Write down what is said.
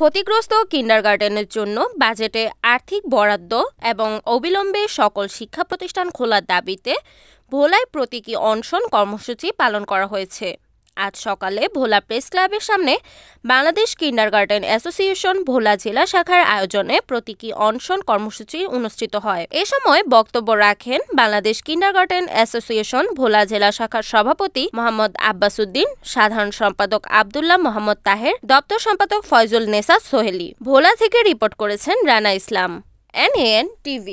ক্ষতিগ্রস্ত কিন্ডারগার্টেনের জন্য বাজেটে আর্থিক বরাদ্দ এবং অবিলম্বে সকল শিক্ষা প্রতিষ্ঠান খোলার দাবিতে ভোলায় প্রতীকী অনশন কর্মসূচি পালন করা হয়েছে আজ সকালে ভোলা প্রেস ক্লাবের সামনে বাংলাদেশ কিন্ডারগার্টেন অ্যাসোসিয়েশন ভোলা জেলা শাখার আয়োজনে প্রতীকী অনশন কর্মসূচি অনুষ্ঠিত হয় এ সময় বক্তব্য রাখেন বাংলাদেশ কিন্ডারগার্টেন অ্যাসোসিয়েশন ভোলা জেলা শাখার সভাপতি মোহাম্মদ আব্বাসুদ্দিন সাধারণ সম্পাদক আবদুল্লাহ মোহাম্মদ তাহের দপ্তর সম্পাদক ফয়জুল নেসা সোহেলি ভোলা থেকে রিপোর্ট করেছেন Rana Islam N N TV